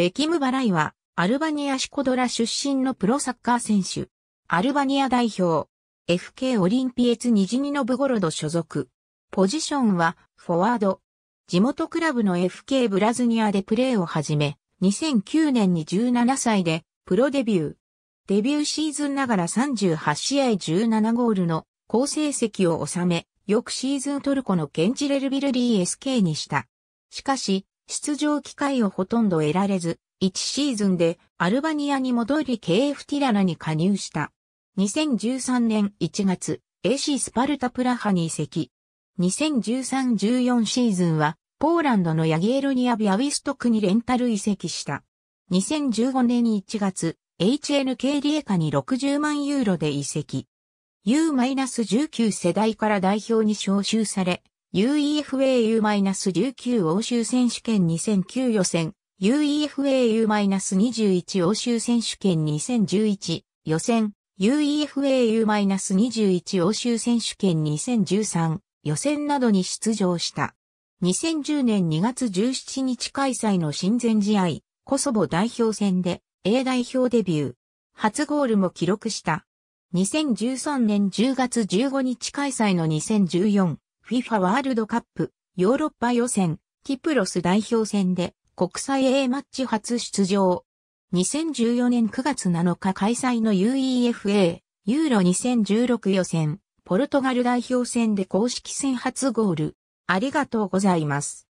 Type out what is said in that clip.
ベキム・バライは、アルバニア・シコドラ出身のプロサッカー選手。アルバニア代表。FK オリンピエツ・ニジニノブゴロド所属。ポジションは、フォワード。地元クラブの FK ブラズニアでプレーを始め、2009年に17歳で、プロデビュー。デビューシーズンながら38試合17ゴールの好成績を収め、翌シーズントルコのケンチ・レルビル DSK にした。しかし、出場機会をほとんど得られず、1シーズンでアルバニアに戻り KF ティラナに加入した。2013年1月、AC スパルタプラハに移籍。2013-14シーズンは、ポーランドのヤギエルニア・ビアウィストクにレンタル移籍した。2015年1月、HNK リエカに60万ユーロで移籍。U-19 世代から代表に招集され、UEFAU-19 欧州選手権2009予選、UEFAU-21 欧州選手権2011予選、UEFAU-21 欧州選手権2013予選などに出場した。2010年2月17日開催の親善試合、コソボ代表戦で A 代表デビュー。初ゴールも記録した。2013年10月15日開催の2014 FIFA ワールドカップヨーロッパ予選キプロス代表戦で国際 A マッチ初出場。2014年9月7日開催の UEFA ユーロ2016予選ポルトガル代表戦で公式戦初ゴール。ありがとうございます。